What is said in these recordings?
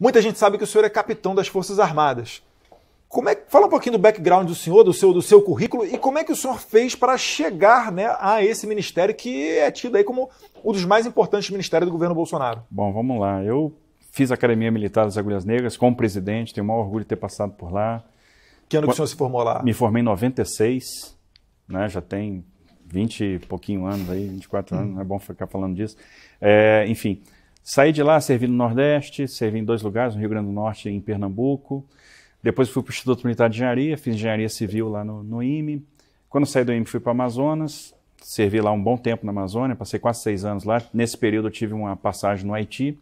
Muita gente sabe que o senhor é capitão das Forças Armadas. Como é, fala um pouquinho do background do senhor, do seu, do seu currículo e como é que o senhor fez para chegar né, a esse ministério que é tido aí como um dos mais importantes ministérios do governo Bolsonaro. Bom, vamos lá. Eu fiz a Academia Militar das Agulhas Negras como presidente, tenho o maior orgulho de ter passado por lá. Que ano que o senhor se formou lá? Me formei em 96, né, já tem 20 e pouquinho anos aí, 24 hum. anos, não é bom ficar falando disso. É, enfim, Saí de lá, servi no Nordeste, servi em dois lugares, no Rio Grande do Norte e em Pernambuco. Depois fui para o Instituto Militar de Engenharia, fiz engenharia civil lá no, no IME. Quando saí do IME, fui para o Amazonas, servi lá um bom tempo na Amazônia, passei quase seis anos lá. Nesse período, eu tive uma passagem no Haiti,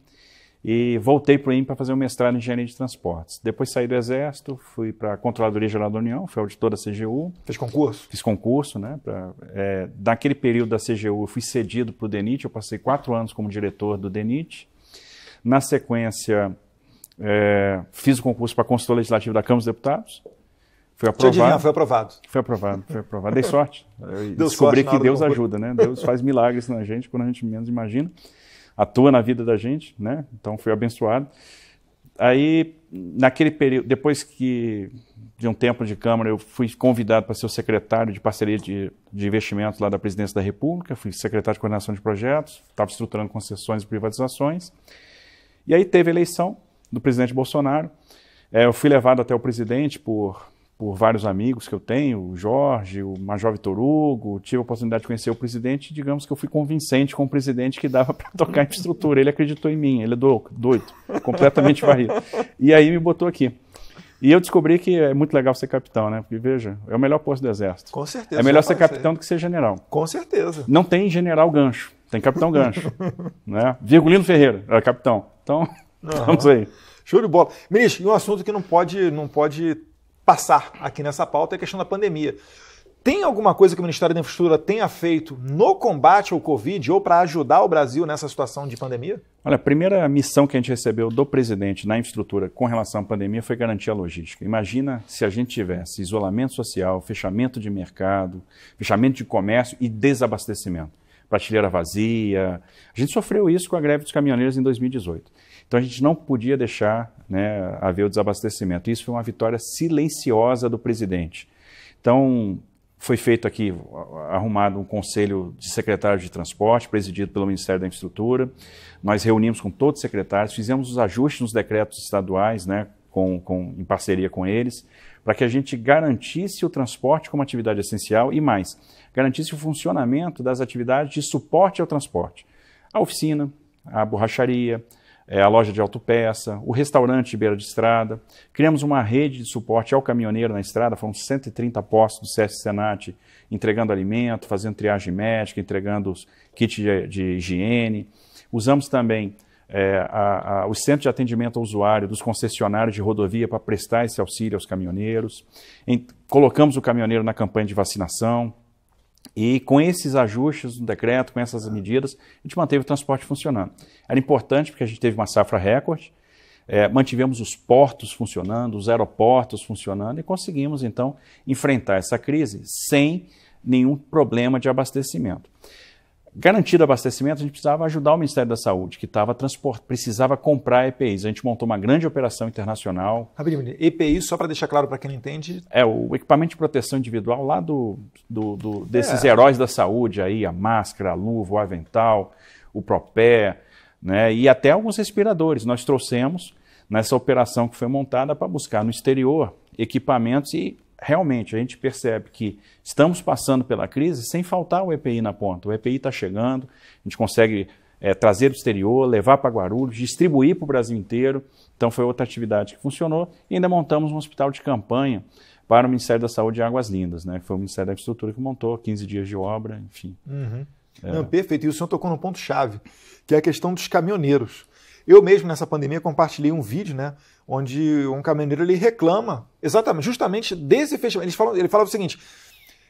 e voltei para o INPE para fazer um mestrado em engenharia de transportes. Depois saí do Exército, fui para a Controladoria Geral da União, fui auditor da CGU. Fez concurso? Fiz concurso, né? Pra, é, daquele período da CGU, eu fui cedido para o DENIT, eu passei quatro anos como diretor do DENIT. Na sequência, é, fiz o concurso para consultor legislativo da Câmara dos Deputados. Foi aprovado. foi aprovado. Foi aprovado, foi aprovado. Dei sorte. Eu Deu descobri sorte que Deus ajuda, né? Deus faz milagres na gente quando a gente menos imagina atua na vida da gente, né? Então fui abençoado. Aí naquele período, depois que de um tempo de câmara, eu fui convidado para ser o secretário de parceria de, de investimentos lá da Presidência da República, fui secretário de coordenação de projetos, estava estruturando concessões e privatizações. E aí teve a eleição do presidente Bolsonaro. É, eu fui levado até o presidente por por vários amigos que eu tenho, o Jorge, o Major Vitor Hugo, tive a oportunidade de conhecer o presidente, digamos que eu fui convincente com o presidente que dava para tocar infraestrutura. Ele acreditou em mim, ele é doido, doido completamente varrido. E aí me botou aqui. E eu descobri que é muito legal ser capitão, né? Porque, veja, é o melhor posto do exército. Com certeza. É melhor ser capitão ser. do que ser general. Com certeza. Não tem general gancho, tem capitão gancho. né? Virgulino Ferreira era é capitão. Então, uhum. vamos aí. Show de bola. Ministro, e um assunto que não pode, não pode passar aqui nessa pauta é a questão da pandemia. Tem alguma coisa que o Ministério da Infraestrutura tenha feito no combate ao Covid ou para ajudar o Brasil nessa situação de pandemia? Olha, a primeira missão que a gente recebeu do presidente na infraestrutura com relação à pandemia foi garantir a logística. Imagina se a gente tivesse isolamento social, fechamento de mercado, fechamento de comércio e desabastecimento. Prateleira vazia. A gente sofreu isso com a greve dos caminhoneiros em 2018. Então a gente não podia deixar né, haver o desabastecimento. Isso foi uma vitória silenciosa do presidente. Então foi feito aqui, arrumado um conselho de secretários de transporte, presidido pelo Ministério da Infraestrutura. Nós reunimos com todos os secretários, fizemos os ajustes nos decretos estaduais, né, com, com, em parceria com eles, para que a gente garantisse o transporte como atividade essencial e mais, garantisse o funcionamento das atividades de suporte ao transporte. A oficina, a borracharia, é, a loja de autopeça, o restaurante de beira de estrada. Criamos uma rede de suporte ao caminhoneiro na estrada, foram 130 postos do SESC Senat entregando alimento, fazendo triagem médica, entregando os kits de, de higiene. Usamos também é, a, a, os centros de atendimento ao usuário dos concessionários de rodovia para prestar esse auxílio aos caminhoneiros. Em, colocamos o caminhoneiro na campanha de vacinação, e com esses ajustes no decreto, com essas medidas, a gente manteve o transporte funcionando. Era importante porque a gente teve uma safra recorde, é, mantivemos os portos funcionando, os aeroportos funcionando e conseguimos, então, enfrentar essa crise sem nenhum problema de abastecimento garantir o abastecimento, a gente precisava ajudar o Ministério da Saúde, que estava transportando, precisava comprar EPIs. A gente montou uma grande operação internacional. Abriu, EPI, só para deixar claro para quem não entende. É, o equipamento de proteção individual lá do, do, do desses é. heróis da saúde aí, a máscara, a luva, o avental, o propé, né? E até alguns respiradores. Nós trouxemos nessa operação que foi montada para buscar no exterior equipamentos e realmente a gente percebe que estamos passando pela crise sem faltar o EPI na ponta. O EPI está chegando, a gente consegue é, trazer do exterior, levar para Guarulhos, distribuir para o Brasil inteiro. Então foi outra atividade que funcionou e ainda montamos um hospital de campanha para o Ministério da Saúde de Águas Lindas, né? Foi o Ministério da Infraestrutura que montou, 15 dias de obra, enfim. Uhum. É. Não, perfeito. E o senhor tocou no ponto-chave, que é a questão dos caminhoneiros. Eu mesmo, nessa pandemia, compartilhei um vídeo, né? onde um caminhoneiro ele reclama exatamente, justamente desse fechamento. ele fala o seguinte: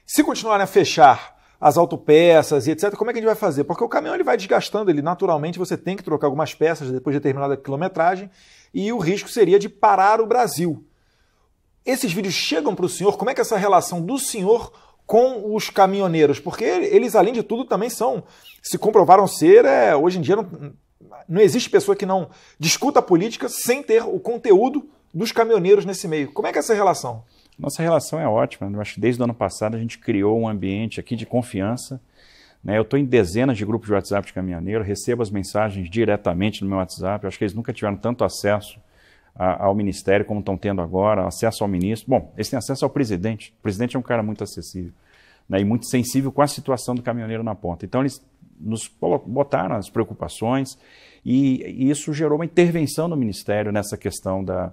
se continuarem a fechar as autopeças e etc., como é que a gente vai fazer? Porque o caminhão ele vai desgastando, ele naturalmente você tem que trocar algumas peças depois de determinada quilometragem, e o risco seria de parar o Brasil. Esses vídeos chegam para o senhor, como é que é essa relação do senhor com os caminhoneiros? Porque eles, além de tudo, também são, se comprovaram ser, é, hoje em dia não, não existe pessoa que não discuta a política sem ter o conteúdo dos caminhoneiros nesse meio. Como é que é essa relação? Nossa relação é ótima. Né? Eu acho que desde o ano passado a gente criou um ambiente aqui de confiança. Né? Eu estou em dezenas de grupos de WhatsApp de caminhoneiro, recebo as mensagens diretamente no meu WhatsApp. Eu acho que eles nunca tiveram tanto acesso ao Ministério como estão tendo agora, acesso ao ministro. Bom, eles têm acesso ao presidente. O presidente é um cara muito acessível né, e muito sensível com a situação do caminhoneiro na ponta. Então, eles nos botaram as preocupações e isso gerou uma intervenção no Ministério nessa questão da,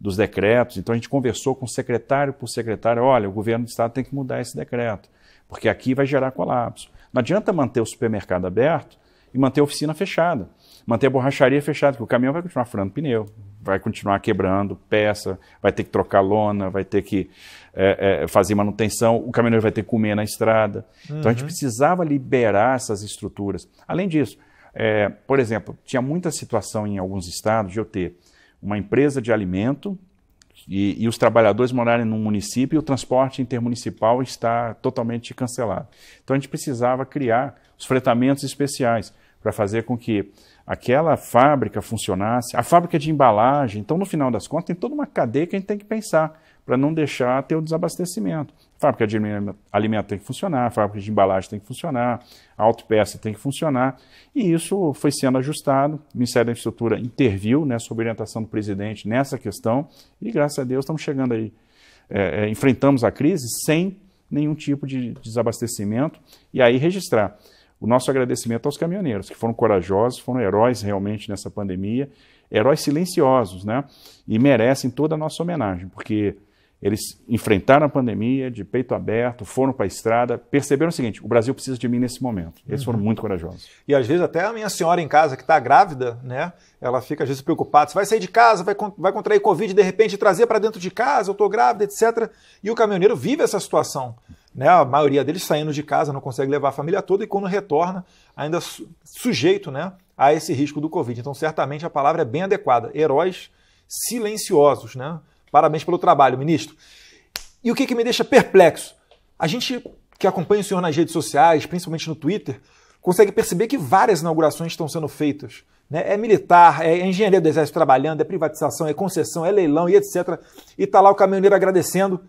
dos decretos. Então a gente conversou com secretário por secretário: olha, o governo do Estado tem que mudar esse decreto, porque aqui vai gerar colapso. Não adianta manter o supermercado aberto e manter a oficina fechada, manter a borracharia fechada, porque o caminhão vai continuar furando pneu, vai continuar quebrando peça, vai ter que trocar lona, vai ter que é, é, fazer manutenção, o caminhoneiro vai ter que comer na estrada. Uhum. Então a gente uhum. precisava liberar essas estruturas. Além disso, é, por exemplo, tinha muita situação em alguns estados de eu ter uma empresa de alimento e, e os trabalhadores morarem num município e o transporte intermunicipal está totalmente cancelado. Então a gente precisava criar os fretamentos especiais para fazer com que aquela fábrica funcionasse, a fábrica de embalagem. Então, no final das contas, tem toda uma cadeia que a gente tem que pensar para não deixar ter o desabastecimento. A fábrica de alimento tem que funcionar, a fábrica de embalagem tem que funcionar, a autopeça tem que funcionar. E isso foi sendo ajustado. O Ministério da Infraestrutura interviu, né, sob orientação do presidente, nessa questão. E, graças a Deus, estamos chegando aí, é, é, enfrentamos a crise sem nenhum tipo de desabastecimento. E aí registrar o nosso agradecimento aos caminhoneiros, que foram corajosos, foram heróis realmente nessa pandemia, heróis silenciosos, né? E merecem toda a nossa homenagem, porque eles enfrentaram a pandemia de peito aberto, foram para a estrada, perceberam o seguinte: o Brasil precisa de mim nesse momento. Eles uhum. foram muito corajosos. E às vezes até a minha senhora em casa que está grávida, né? Ela fica às vezes preocupada: vai sair de casa, vai, vai contrair Covid de repente trazer para dentro de casa, eu estou grávida, etc. E o caminhoneiro vive essa situação. Né? A maioria deles saindo de casa não consegue levar a família toda e quando retorna, ainda sujeito né, a esse risco do Covid. Então, certamente a palavra é bem adequada. Heróis silenciosos. Né? Parabéns pelo trabalho, ministro. E o que, que me deixa perplexo? A gente que acompanha o senhor nas redes sociais, principalmente no Twitter, consegue perceber que várias inaugurações estão sendo feitas. Né? É militar, é, é engenharia do exército trabalhando, é privatização, é concessão, é leilão e etc. E está lá o caminhoneiro agradecendo.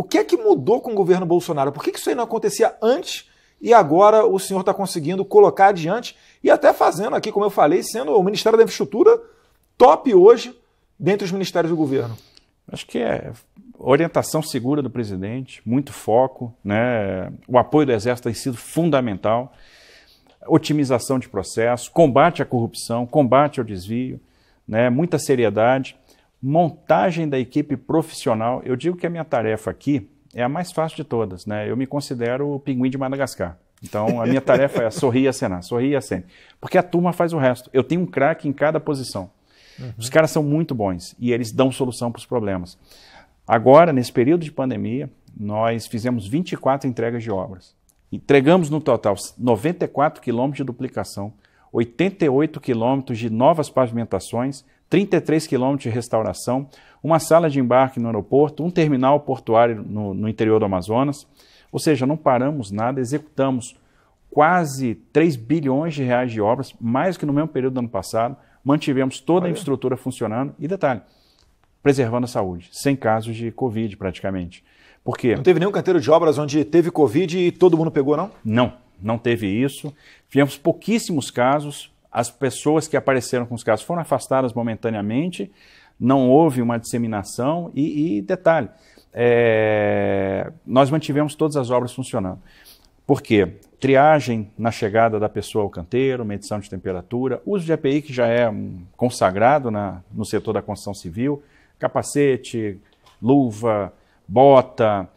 O que é que mudou com o governo Bolsonaro? Por que, isso aí não acontecia antes e agora o senhor está conseguindo colocar adiante e até fazendo aqui, como eu falei, sendo o Ministério da Infraestrutura top hoje dentre os ministérios do governo? Acho que é orientação segura do presidente, muito foco, né? o apoio do Exército tem sido fundamental, otimização de processos, combate à corrupção, combate ao desvio, né? muita seriedade. Montagem da equipe profissional. Eu digo que a minha tarefa aqui é a mais fácil de todas, né? Eu me considero o pinguim de Madagascar. Então, a minha tarefa é sorrir e acenar, sorrir e acenar. Porque a turma faz o resto. Eu tenho um craque em cada posição. Uhum. Os caras são muito bons e eles dão solução para os problemas. Agora, nesse período de pandemia, nós fizemos 24 entregas de obras. Entregamos no total 94 quilômetros de duplicação, 88 quilômetros de novas pavimentações, 33 quilômetros de restauração, uma sala de embarque no aeroporto, um terminal portuário no, no interior do Amazonas. Ou seja, não paramos nada, executamos quase 3 bilhões de reais de obras, mais que no mesmo período do ano passado, mantivemos toda Olha. a infraestrutura funcionando e detalhe, preservando a saúde, sem casos de Covid praticamente. Porque não teve nenhum canteiro de obras onde teve Covid e todo mundo pegou, não? Não, não teve isso. Tivemos pouquíssimos casos, as pessoas que apareceram com os casos foram afastadas momentaneamente, não houve uma disseminação e, e detalhe, é, nós mantivemos todas as obras funcionando. Por quê? Triagem na chegada da pessoa ao canteiro, medição de temperatura, uso de EPI que já é consagrado na, no setor da construção civil, capacete, luva, bota,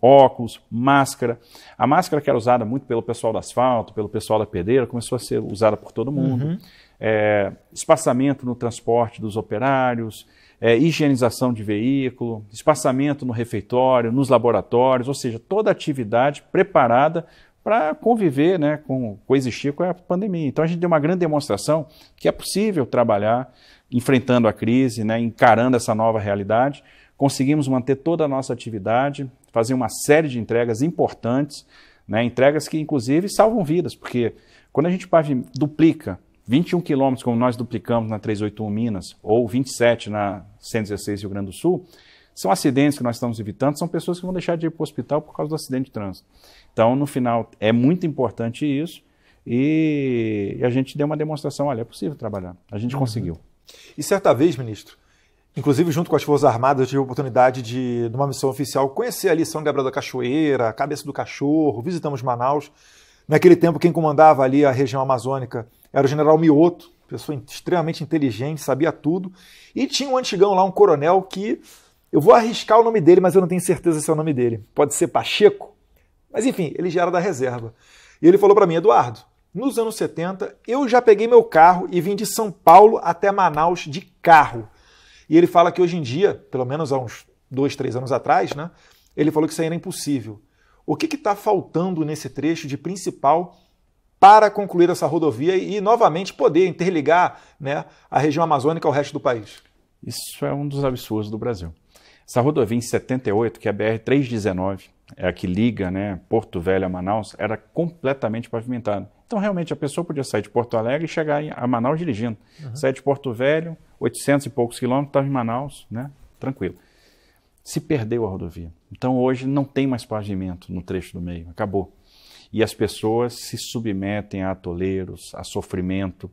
óculos, máscara. A máscara que era usada muito pelo pessoal do asfalto, pelo pessoal da pedreira, começou a ser usada por todo mundo. Uhum. É, espaçamento no transporte dos operários, é, higienização de veículo, espaçamento no refeitório, nos laboratórios, ou seja, toda atividade preparada para conviver, né, com, coexistir com a pandemia. Então a gente deu uma grande demonstração que é possível trabalhar enfrentando a crise, né, encarando essa nova realidade. Conseguimos manter toda a nossa atividade, fazer uma série de entregas importantes, né, entregas que inclusive salvam vidas, porque quando a gente duplica 21 quilômetros, como nós duplicamos na 381 Minas, ou 27 na 116 Rio Grande do Sul, são acidentes que nós estamos evitando, são pessoas que vão deixar de ir para o hospital por causa do acidente de trânsito. Então, no final, é muito importante isso e a gente deu uma demonstração, olha, é possível trabalhar, a gente uhum. conseguiu. E certa vez, ministro, Inclusive, junto com as Forças Armadas, eu tive a oportunidade de, numa missão oficial, conhecer ali São Gabriel da Cachoeira, Cabeça do Cachorro, visitamos Manaus. Naquele tempo, quem comandava ali a região amazônica era o general Mioto, pessoa extremamente inteligente, sabia tudo. E tinha um antigão lá, um coronel, que eu vou arriscar o nome dele, mas eu não tenho certeza se é o nome dele. Pode ser Pacheco? Mas enfim, ele já era da reserva. E ele falou para mim, Eduardo, nos anos 70 eu já peguei meu carro e vim de São Paulo até Manaus de carro. E ele fala que hoje em dia, pelo menos há uns dois, três anos atrás, né, ele falou que isso aí era impossível. O que está faltando nesse trecho de principal para concluir essa rodovia e, novamente, poder interligar né, a região amazônica ao resto do país? Isso é um dos absurdos do Brasil. Essa rodovia em 78, que é a BR-319, é a que liga né, Porto Velho a Manaus, era completamente pavimentada. Então, realmente, a pessoa podia sair de Porto Alegre e chegar a Manaus dirigindo. Uhum. Sair de Porto Velho, 800 e poucos quilômetros, estava em Manaus, né? tranquilo. Se perdeu a rodovia. Então hoje não tem mais pavimento no trecho do meio, acabou. E as pessoas se submetem a atoleiros, a sofrimento.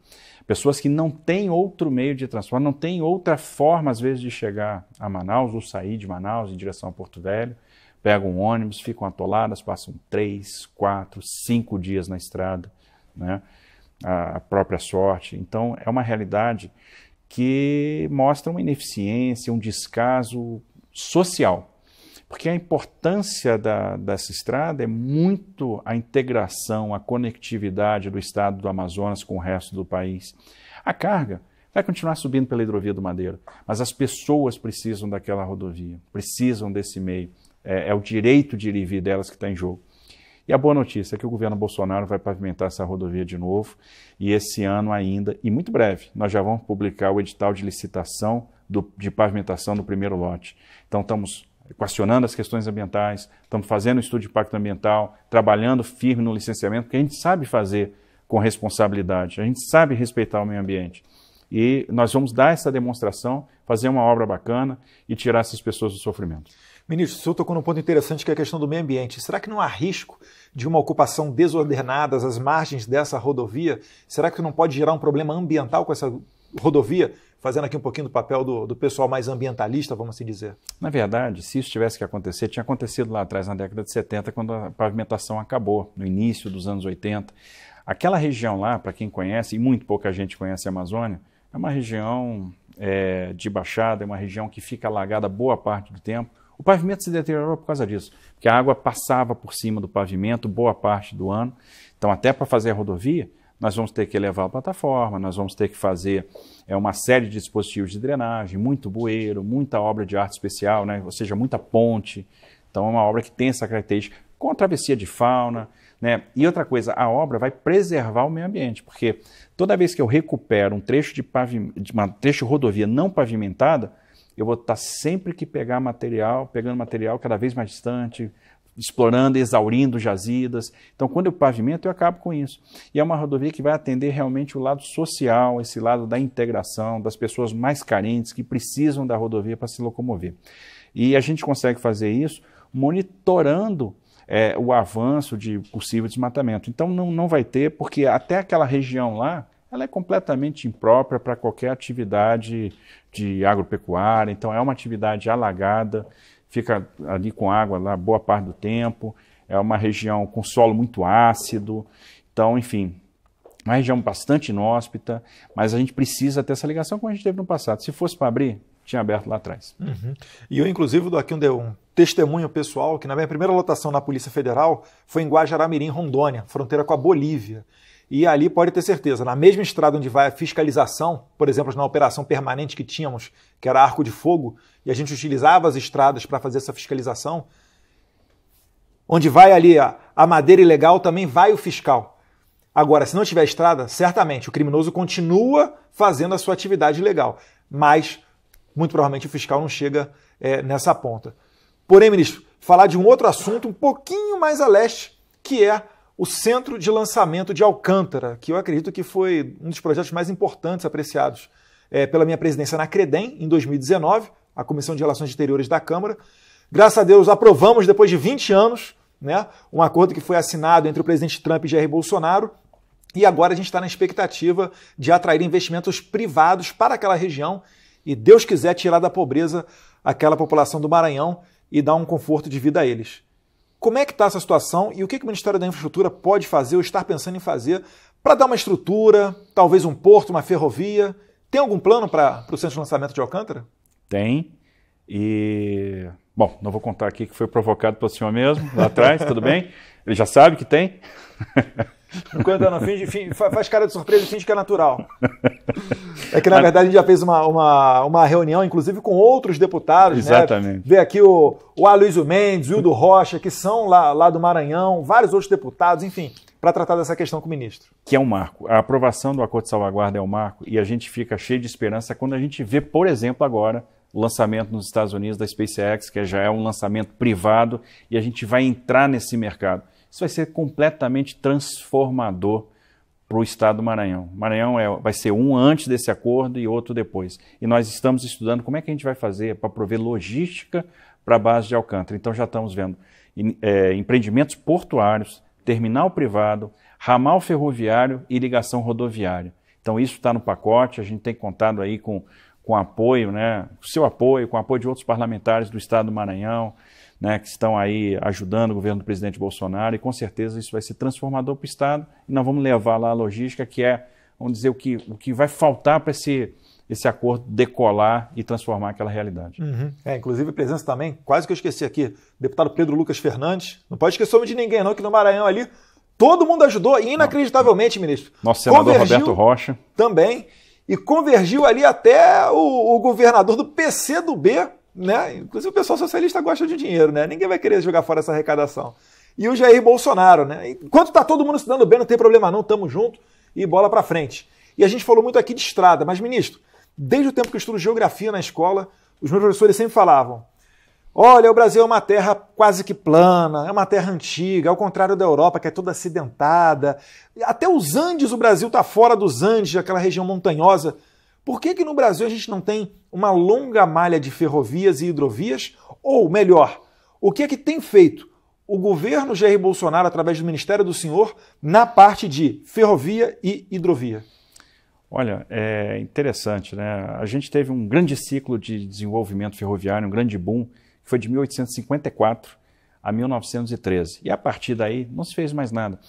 Pessoas que não têm outro meio de transporte, não têm outra forma, às vezes, de chegar a Manaus ou sair de Manaus em direção a Porto Velho. Pegam um ônibus, ficam atoladas, passam três, quatro, cinco dias na estrada, né? a própria sorte. Então, é uma realidade que mostra uma ineficiência, um descaso social. Porque a importância da, dessa estrada é muito a integração, a conectividade do estado do Amazonas com o resto do país. A carga vai continuar subindo pela hidrovia do Madeira, mas as pessoas precisam daquela rodovia, precisam desse meio. É, é o direito de ir e vir delas que está em jogo. E a boa notícia é que o governo Bolsonaro vai pavimentar essa rodovia de novo e esse ano ainda, e muito breve, nós já vamos publicar o edital de licitação do, de pavimentação do primeiro lote. Então estamos equacionando as questões ambientais, estamos fazendo o estudo de impacto ambiental, trabalhando firme no licenciamento, porque a gente sabe fazer com responsabilidade, a gente sabe respeitar o meio ambiente. E nós vamos dar essa demonstração, fazer uma obra bacana e tirar essas pessoas do sofrimento. Ministro, o senhor tocou num ponto interessante que é a questão do meio ambiente. Será que não há risco de uma ocupação desordenada às margens dessa rodovia? Será que não pode gerar um problema ambiental com essa rodovia? Fazendo aqui um pouquinho do papel do, do pessoal mais ambientalista, vamos assim dizer. Na verdade, se isso tivesse que acontecer, tinha acontecido lá atrás, na década de 70, quando a pavimentação acabou, no início dos anos 80. Aquela região lá, para quem conhece, e muito pouca gente conhece a Amazônia, é uma região é, de baixada, é uma região que fica alagada boa parte do tempo o pavimento se deteriorou por causa disso, porque a água passava por cima do pavimento boa parte do ano. Então, até para fazer a rodovia, nós vamos ter que elevar a plataforma, nós vamos ter que fazer é, uma série de dispositivos de drenagem, muito bueiro, muita obra de arte especial, né? ou seja, muita ponte. Então, é uma obra que tem essa característica, com a travessia de fauna. Né? E outra coisa, a obra vai preservar o meio ambiente, porque toda vez que eu recupero um trecho de, de uma trecho de rodovia não pavimentada, eu vou estar tá sempre que pegar material, pegando material cada vez mais distante, explorando, exaurindo jazidas. Então, quando eu pavimento, eu acabo com isso. E é uma rodovia que vai atender realmente o lado social, esse lado da integração, das pessoas mais carentes que precisam da rodovia para se locomover. E a gente consegue fazer isso monitorando é, o avanço de possível desmatamento. Então, não, não vai ter, porque até aquela região lá, ela é completamente imprópria para qualquer atividade de agropecuária. Então, é uma atividade alagada, fica ali com água lá boa parte do tempo, é uma região com solo muito ácido. Então, enfim, uma região bastante inóspita, mas a gente precisa ter essa ligação como a gente teve no passado. Se fosse para abrir, tinha aberto lá atrás. Uhum. E eu, inclusive, dou aqui um, um testemunho pessoal que na minha primeira lotação na Polícia Federal foi em Guajará-Mirim, Rondônia, fronteira com a Bolívia. E ali pode ter certeza, na mesma estrada onde vai a fiscalização, por exemplo, na operação permanente que tínhamos, que era Arco de Fogo, e a gente utilizava as estradas para fazer essa fiscalização, onde vai ali a, a madeira ilegal, também vai o fiscal. Agora, se não tiver estrada, certamente o criminoso continua fazendo a sua atividade ilegal, mas muito provavelmente o fiscal não chega é, nessa ponta. Porém, ministro, falar de um outro assunto um pouquinho mais a leste, que é o Centro de Lançamento de Alcântara, que eu acredito que foi um dos projetos mais importantes apreciados é, pela minha presidência na Credem, em 2019, a Comissão de Relações Exteriores da Câmara. Graças a Deus, aprovamos, depois de 20 anos, né, um acordo que foi assinado entre o presidente Trump e Jair Bolsonaro, e agora a gente está na expectativa de atrair investimentos privados para aquela região e, Deus quiser, tirar da pobreza aquela população do Maranhão e dar um conforto de vida a eles. Como é que está essa situação e o que, que o Ministério da Infraestrutura pode fazer ou estar pensando em fazer para dar uma estrutura, talvez um porto, uma ferrovia? Tem algum plano para o centro de lançamento de Alcântara? Tem. E, bom, não vou contar aqui que foi provocado pelo senhor mesmo, lá atrás, tudo bem? Ele já sabe que tem. Enquanto não finge, finge, faz cara de surpresa e finge que é natural. É que, na Mas... verdade, a gente já fez uma, uma, uma reunião, inclusive, com outros deputados. Né? Exatamente. Né? Vê aqui o, o Aloysio Mendes, o Hildo Rocha, que são lá, lá do Maranhão, vários outros deputados, enfim, para tratar dessa questão com o ministro. Que é um marco. A aprovação do Acordo de Salvaguarda é um marco e a gente fica cheio de esperança quando a gente vê, por exemplo, agora o lançamento nos Estados Unidos da SpaceX, que já é um lançamento privado, e a gente vai entrar nesse mercado. Isso vai ser completamente transformador para o estado do Maranhão. Maranhão é, vai ser um antes desse acordo e outro depois. E nós estamos estudando como é que a gente vai fazer para prover logística para a base de Alcântara. Então já estamos vendo é, empreendimentos portuários, terminal privado, ramal ferroviário e ligação rodoviária. Então isso está no pacote, a gente tem contado aí com, com apoio, né, seu apoio, com apoio de outros parlamentares do estado do Maranhão, né, que estão aí ajudando o governo do presidente Bolsonaro, e com certeza isso vai ser transformador para o Estado, e nós vamos levar lá a logística, que é, vamos dizer, o que, o que vai faltar para esse, esse acordo decolar e transformar aquela realidade. Uhum. É, inclusive, presença também, quase que eu esqueci aqui, deputado Pedro Lucas Fernandes, não pode esquecer o nome de ninguém não, que no Maranhão ali, todo mundo ajudou, inacreditavelmente, ministro. Nosso senador convergiu Roberto Rocha. Também, e convergiu ali até o, o governador do PC do B, né? Inclusive o pessoal socialista gosta de dinheiro, né? Ninguém vai querer jogar fora essa arrecadação. E o Jair Bolsonaro, né? Enquanto tá todo mundo se dando bem, não tem problema não, tamo junto e bola para frente. E a gente falou muito aqui de estrada, mas ministro, desde o tempo que eu estudo geografia na escola, os meus professores sempre falavam: "Olha, o Brasil é uma terra quase que plana, é uma terra antiga, ao contrário da Europa, que é toda acidentada. Até os Andes, o Brasil tá fora dos Andes, aquela região montanhosa por que, que no Brasil a gente não tem uma longa malha de ferrovias e hidrovias? Ou, melhor, o que é que tem feito o governo Jair Bolsonaro, através do Ministério do Senhor, na parte de ferrovia e hidrovia? Olha, é interessante, né? A gente teve um grande ciclo de desenvolvimento ferroviário, um grande boom, que foi de 1854 a 1913. E a partir daí não se fez mais nada.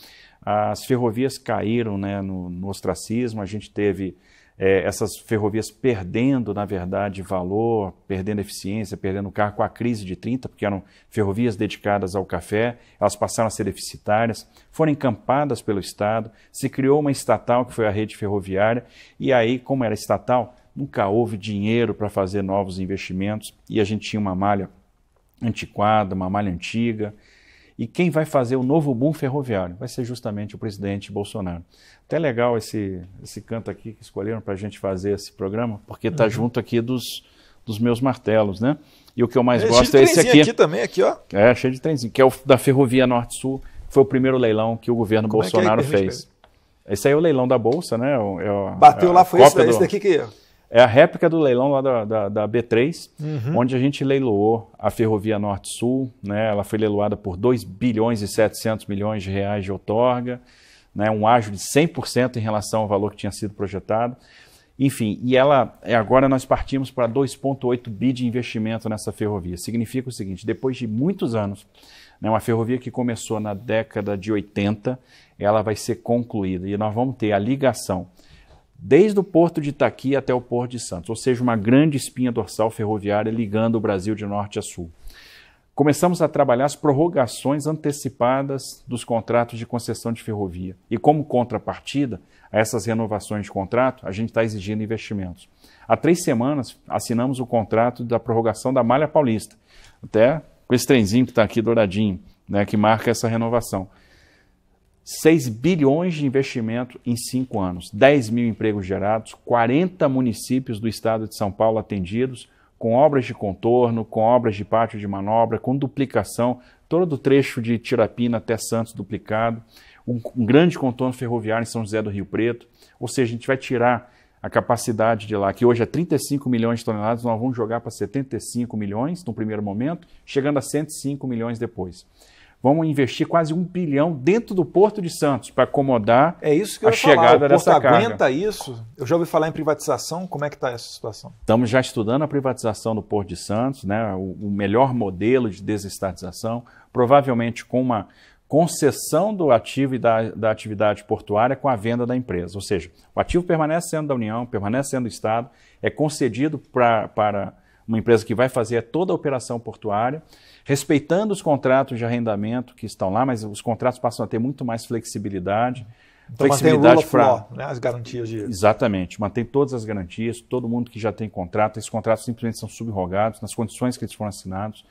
As ferrovias caíram né, no, no ostracismo, a gente teve é, essas ferrovias perdendo, na verdade, valor, perdendo eficiência, perdendo carro com a crise de 30, porque eram ferrovias dedicadas ao café, elas passaram a ser deficitárias, foram encampadas pelo Estado, se criou uma estatal que foi a rede ferroviária, e aí, como era estatal, nunca houve dinheiro para fazer novos investimentos e a gente tinha uma malha antiquada, uma malha antiga. E quem vai fazer o novo boom ferroviário? Vai ser justamente o presidente Bolsonaro. Até legal esse, esse canto aqui que escolheram para a gente fazer esse programa, porque está uhum. junto aqui dos, dos meus martelos, né? E o que eu mais é, gosto é esse aqui. aqui também, aqui, ó. É, cheio de trenzinho, que é o da Ferrovia Norte-Sul, foi o primeiro leilão que o governo Como é é Bolsonaro é é fez. Esse aí é o leilão da Bolsa, né? É Bateu lá, foi esse, do... esse daqui que... É a réplica do leilão lá da, da, da B3, uhum. onde a gente leiloou a Ferrovia Norte-Sul, né? Ela foi leiloada por 2 bilhões e 700 milhões de reais de outorga né, um ágio de 100% em relação ao valor que tinha sido projetado. Enfim, e ela é, agora nós partimos para 2,8 bi de investimento nessa ferrovia. Significa o seguinte: depois de muitos anos, né, uma ferrovia que começou na década de 80, ela vai ser concluída e nós vamos ter a ligação desde o porto de Itaqui até o porto de Santos, ou seja, uma grande espinha dorsal ferroviária ligando o Brasil de norte a sul. Começamos a trabalhar as prorrogações antecipadas dos contratos de concessão de ferrovia. E como contrapartida a essas renovações de contrato, a gente está exigindo investimentos. Há três semanas assinamos o contrato da prorrogação da Malha Paulista, até com esse trenzinho que está aqui douradinho, né, que marca essa renovação. 6 bilhões de investimento em cinco anos, 10 mil empregos gerados, 40 municípios do estado de São Paulo atendidos, com obras de contorno, com obras de pátio de manobra, com duplicação, todo o trecho de Tirapina até Santos duplicado, um, um grande contorno ferroviário em São José do Rio Preto. Ou seja, a gente vai tirar a capacidade de lá, que hoje é 35 milhões de toneladas, nós vamos jogar para 75 milhões no primeiro momento, chegando a 105 milhões depois. Vamos investir quase um bilhão dentro do Porto de Santos para acomodar é isso que eu a chegada falar. O dessa Porto carga. aguenta isso? Eu já ouvi falar em privatização. Como é que está essa situação? Estamos já estudando a privatização do Porto de Santos, né? o, o melhor modelo de desestatização, provavelmente com uma concessão do ativo e da, da, atividade portuária com a venda da empresa. Ou seja, o ativo permanece sendo da União, permanece sendo do Estado, é concedido pra, para uma empresa que vai fazer é toda a operação portuária, respeitando os contratos de arrendamento que estão lá, mas os contratos passam a ter muito mais flexibilidade. Então, flexibilidade para né? as garantias de exatamente mantém todas as garantias todo mundo que já tem contrato esses contratos simplesmente são subrogados nas condições que eles foram assinados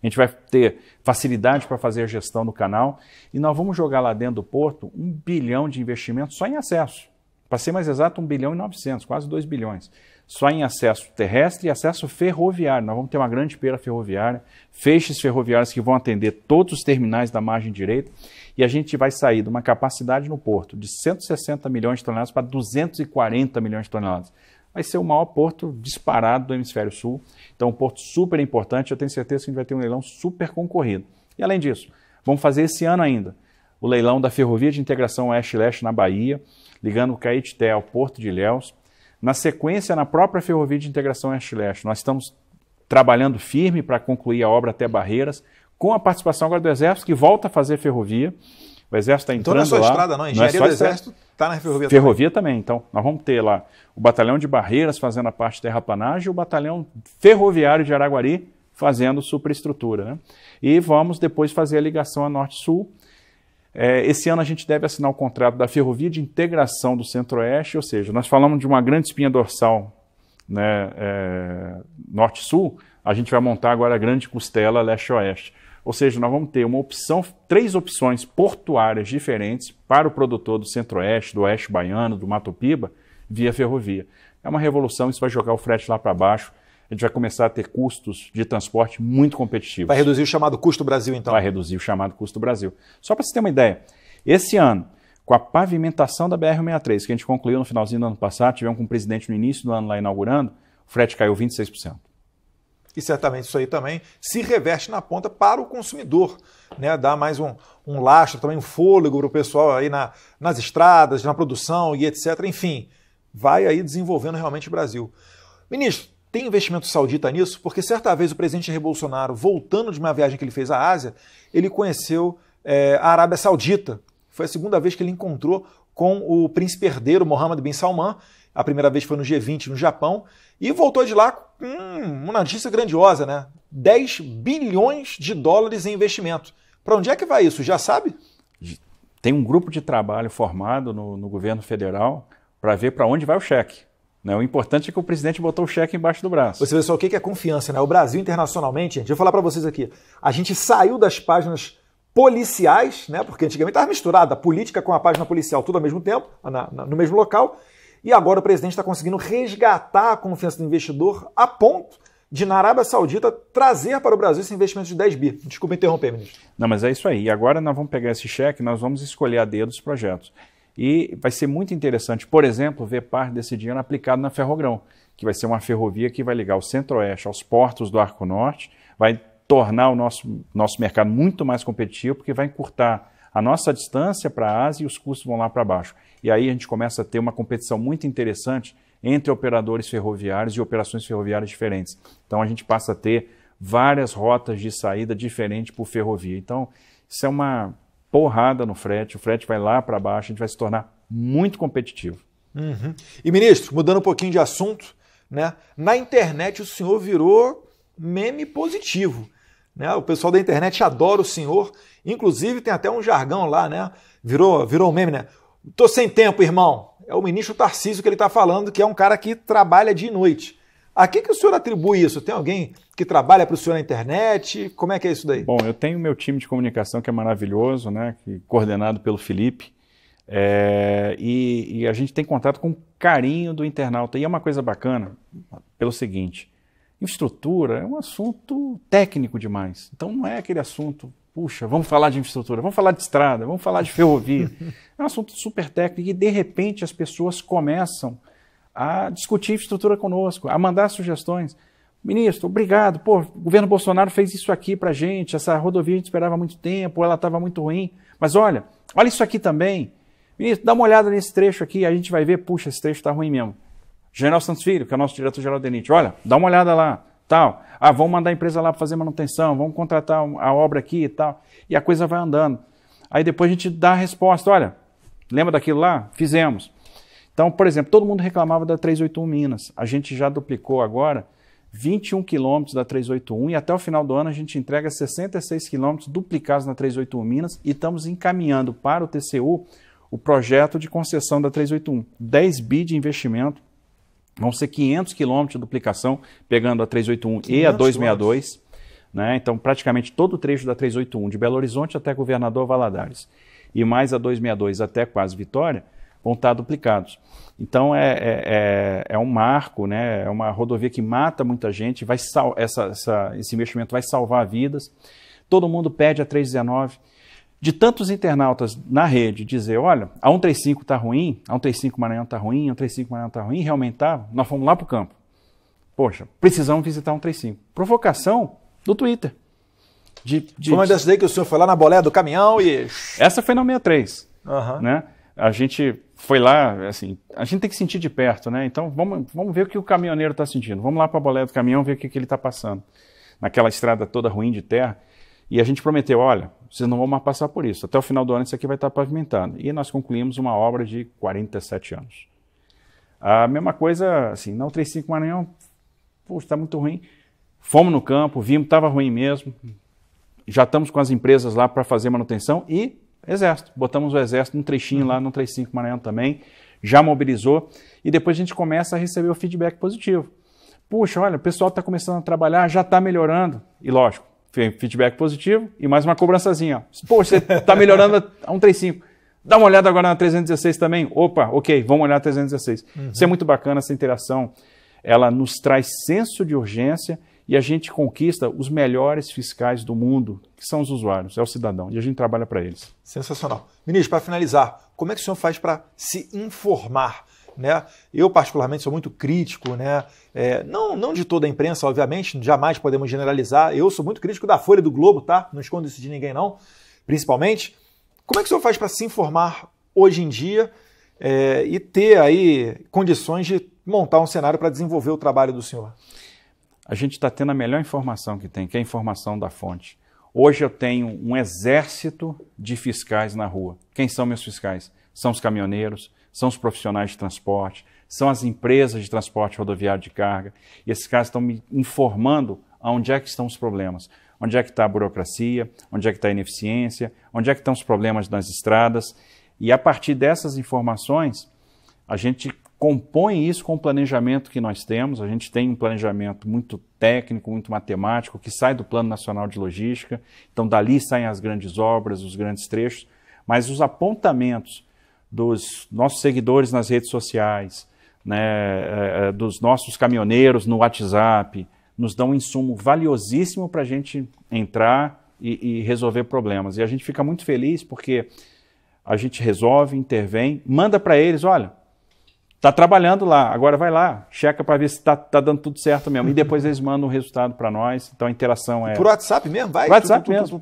a gente vai ter facilidade para fazer a gestão do canal e nós vamos jogar lá dentro do porto um bilhão de investimentos só em acesso para ser mais exato um bilhão e novecentos, quase dois bilhões só em acesso terrestre e acesso ferroviário. Nós vamos ter uma grande pera ferroviária, feixes ferroviários que vão atender todos os terminais da margem direita e a gente vai sair de uma capacidade no porto de 160 milhões de toneladas para 240 milhões de toneladas. Vai ser o maior porto disparado do hemisfério sul. Então, um porto super importante. Eu tenho certeza que a gente vai ter um leilão super concorrido. E além disso, vamos fazer esse ano ainda o leilão da Ferrovia de Integração Oeste-Leste na Bahia, ligando o Caetité ao Porto de Ilhéus na sequência, na própria Ferrovia de Integração Oeste-Leste, nós estamos trabalhando firme para concluir a obra até Barreiras, com a participação agora do Exército, que volta a fazer ferrovia. O Exército está entrando então, não é só lá. estrada, não. A engenharia não é do Exército está na ferrovia, ferrovia também. também. Então, nós vamos ter lá o Batalhão de Barreiras fazendo a parte de terraplanagem e o Batalhão Ferroviário de Araguari fazendo superestrutura. Né? E vamos depois fazer a ligação a Norte-Sul é, esse ano a gente deve assinar o contrato da Ferrovia de Integração do Centro-Oeste, ou seja, nós falamos de uma grande espinha dorsal né, é, Norte-Sul, a gente vai montar agora a grande costela Leste-Oeste. Ou seja, nós vamos ter uma opção, três opções portuárias diferentes para o produtor do Centro-Oeste, do Oeste Baiano, do Mato Piba, via ferrovia. É uma revolução, isso vai jogar o frete lá para baixo a gente vai começar a ter custos de transporte muito competitivos. Vai reduzir o chamado custo Brasil, então? Vai reduzir o chamado custo Brasil. Só para você ter uma ideia, esse ano, com a pavimentação da br 63 que a gente concluiu no finalzinho do ano passado, tivemos com o presidente no início do ano lá inaugurando, o frete caiu 26%. E certamente isso aí também se reverte na ponta para o consumidor, né? Dá mais um, um lastro, também um fôlego para o pessoal aí na, nas estradas, na produção e etc. Enfim, vai aí desenvolvendo realmente o Brasil. Ministro, tem investimento saudita nisso? Porque certa vez o presidente Bolsonaro, voltando de uma viagem que ele fez à Ásia, ele conheceu é, a Arábia Saudita. Foi a segunda vez que ele encontrou com o príncipe herdeiro Mohammed bin Salman. A primeira vez foi no G20 no Japão e voltou de lá com hum, uma notícia grandiosa, né? 10 bilhões de dólares em investimento. Para onde é que vai isso? Já sabe? Tem um grupo de trabalho formado no, no governo federal para ver para onde vai o cheque. Né? O importante é que o presidente botou o cheque embaixo do braço. Você vê só o que é confiança, né? O Brasil internacionalmente, gente, eu vou falar para vocês aqui, a gente saiu das páginas policiais, né? Porque antigamente estava misturada a política com a página policial tudo ao mesmo tempo, na, na, no mesmo local. E agora o presidente está conseguindo resgatar a confiança do investidor a ponto de, na Arábia Saudita, trazer para o Brasil esse investimento de 10 bi. Desculpa interromper, ministro. Não, mas é isso aí. E agora nós vamos pegar esse cheque, nós vamos escolher a dedo dos projetos. E vai ser muito interessante, por exemplo, ver parte desse dinheiro aplicado na Ferrogrão, que vai ser uma ferrovia que vai ligar o Centro-Oeste aos portos do Arco Norte, vai tornar o nosso, nosso mercado muito mais competitivo, porque vai encurtar a nossa distância para a Ásia e os custos vão lá para baixo. E aí a gente começa a ter uma competição muito interessante entre operadores ferroviários e operações ferroviárias diferentes. Então a gente passa a ter várias rotas de saída diferentes por ferrovia. Então, isso é uma porrada no frete, o frete vai lá para baixo, a gente vai se tornar muito competitivo. Uhum. E ministro, mudando um pouquinho de assunto, né? Na internet o senhor virou meme positivo. Né? O pessoal da internet adora o senhor. Inclusive tem até um jargão lá, né? Virou, virou um meme, né? Tô sem tempo, irmão. É o ministro Tarcísio que ele está falando, que é um cara que trabalha de noite. A que, que o senhor atribui isso? Tem alguém que trabalha para o senhor na internet? Como é que é isso daí? Bom, eu tenho meu time de comunicação que é maravilhoso, né? É coordenado pelo Felipe. É, e, e, a gente tem contato com carinho do internauta. E é uma coisa bacana pelo seguinte: infraestrutura é um assunto técnico demais. Então não é aquele assunto, puxa, vamos falar de infraestrutura, vamos falar de estrada, vamos falar de ferrovia. é um assunto super técnico e de repente as pessoas começam a discutir estrutura conosco, a mandar sugestões. Ministro, obrigado. Pô, o governo Bolsonaro fez isso aqui para gente. Essa rodovia a gente esperava muito tempo, ela estava muito ruim. Mas olha, olha isso aqui também. Ministro, dá uma olhada nesse trecho aqui, a gente vai ver. Puxa, esse trecho está ruim mesmo. General Santos Filho, que é o nosso diretor-geral da Enite, olha, dá uma olhada lá, tal. Ah, vamos mandar a empresa lá para fazer manutenção, vamos contratar a obra aqui e tal. E a coisa vai andando. Aí depois a gente dá a resposta: olha, lembra daquilo lá? Fizemos. Então, por exemplo, todo mundo reclamava da 381 Minas. A gente já duplicou agora 21 quilômetros da 381 e até o final do ano a gente entrega 66 quilômetros duplicados na 381 Minas e estamos encaminhando para o TCU o projeto de concessão da 381. 10 bi de investimento, vão ser 500 quilômetros de duplicação, pegando a 381 e a 262. Né? Então, praticamente todo o trecho da 381, de Belo Horizonte até Governador Valadares, e mais a 262 até quase Vitória, vão estar duplicados. Então é, é, é, é, um marco, né? é uma rodovia que mata muita gente, vai sal essa, essa, esse investimento vai salvar vidas. Todo mundo pede a 319. De tantos internautas na rede dizer, olha, a 135 está ruim, a 135 Maranhão está ruim, a 135 Maranhão está ruim, realmente está, nós fomos lá para o campo. Poxa, precisamos visitar a 135. Provocação do Twitter. De, de, Como é dessa daí que o senhor foi lá na boleia do caminhão e... Essa foi na 63, uhum. né? a gente foi lá, assim, a gente tem que sentir de perto, né? Então vamos, vamos ver o que o caminhoneiro está sentindo. Vamos lá para a boleia do caminhão ver o que, que ele está passando. Naquela estrada toda ruim de terra. E a gente prometeu, olha, vocês não vão mais passar por isso. Até o final do ano isso aqui vai estar tá pavimentando. E nós concluímos uma obra de 47 anos. A mesma coisa, assim, na 35 Maranhão, puxa, está muito ruim. Fomos no campo, vimos, estava ruim mesmo. Já estamos com as empresas lá para fazer manutenção e Exército. Botamos o Exército num trechinho uhum. lá no 35 Maranhão também, já mobilizou e depois a gente começa a receber o feedback positivo. Puxa, olha, o pessoal está começando a trabalhar, já está melhorando. E lógico, feedback positivo e mais uma cobrançazinha. Poxa, você está melhorando a 135. Dá uma olhada agora na 316 também. Opa, ok, vamos olhar a 316. Uhum. Isso é uhum. muito bacana, essa interação. Ela nos traz senso de urgência e a gente conquista os melhores fiscais do mundo, que são os usuários, é o cidadão, e a gente trabalha para eles. Sensacional. Ministro, para finalizar, como é que o senhor faz para se informar? Né? Eu, particularmente, sou muito crítico, né? É, não, não de toda a imprensa, obviamente, jamais podemos generalizar. Eu sou muito crítico da Folha do Globo, tá? Não escondo isso de ninguém, não, principalmente. Como é que o senhor faz para se informar hoje em dia é, e ter aí condições de montar um cenário para desenvolver o trabalho do senhor? a gente está tendo a melhor informação que tem, que é a informação da fonte. Hoje eu tenho um exército de fiscais na rua. Quem são meus fiscais? São os caminhoneiros, são os profissionais de transporte, são as empresas de transporte rodoviário de carga. E esses caras estão me informando onde é que estão os problemas. Onde é que está a burocracia, onde é que está a ineficiência, onde é que estão os problemas nas estradas. E a partir dessas informações, a gente compõe isso com o planejamento que nós temos. A gente tem um planejamento muito técnico, muito matemático, que sai do Plano Nacional de Logística. Então, dali saem as grandes obras, os grandes trechos, mas os apontamentos dos nossos seguidores nas redes sociais, né, é, é, dos nossos caminhoneiros no WhatsApp, nos dão um insumo valiosíssimo para a gente entrar e, e resolver problemas. E a gente fica muito feliz porque a gente resolve, intervém, manda para eles, olha, Está trabalhando lá, agora vai lá, checa para ver se está tá dando tudo certo mesmo. E depois eles mandam o resultado para nós. Então a interação é. Por WhatsApp mesmo? Vai? Por WhatsApp mesmo.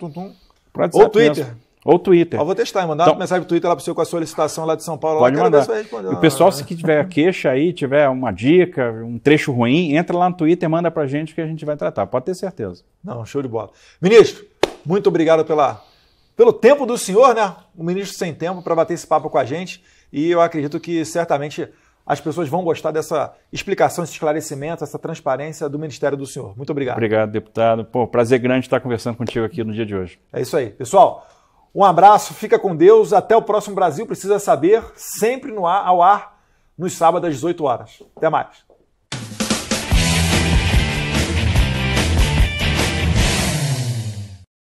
Ou Twitter. Mesmo. Ou Twitter. Eu vou testar, mandar então, uma mensagem pro Twitter lá pro seu com a solicitação lá de São Paulo. Pode lá, mandar. o pessoal, se que tiver queixa aí, tiver uma dica, um trecho ruim, entra lá no Twitter e manda para gente que a gente vai tratar. Pode ter certeza. Não, show de bola. Ministro, muito obrigado pela, pelo tempo do senhor, né? O ministro sem tempo para bater esse papo com a gente. E eu acredito que certamente as pessoas vão gostar dessa explicação, esse esclarecimento, essa transparência do Ministério do Senhor. Muito obrigado. Obrigado, deputado. Pô, prazer grande estar conversando contigo aqui no dia de hoje. É isso aí. Pessoal, um abraço, fica com Deus. Até o próximo Brasil Precisa Saber, sempre no ar, ao ar, nos sábados às 18 horas. Até mais.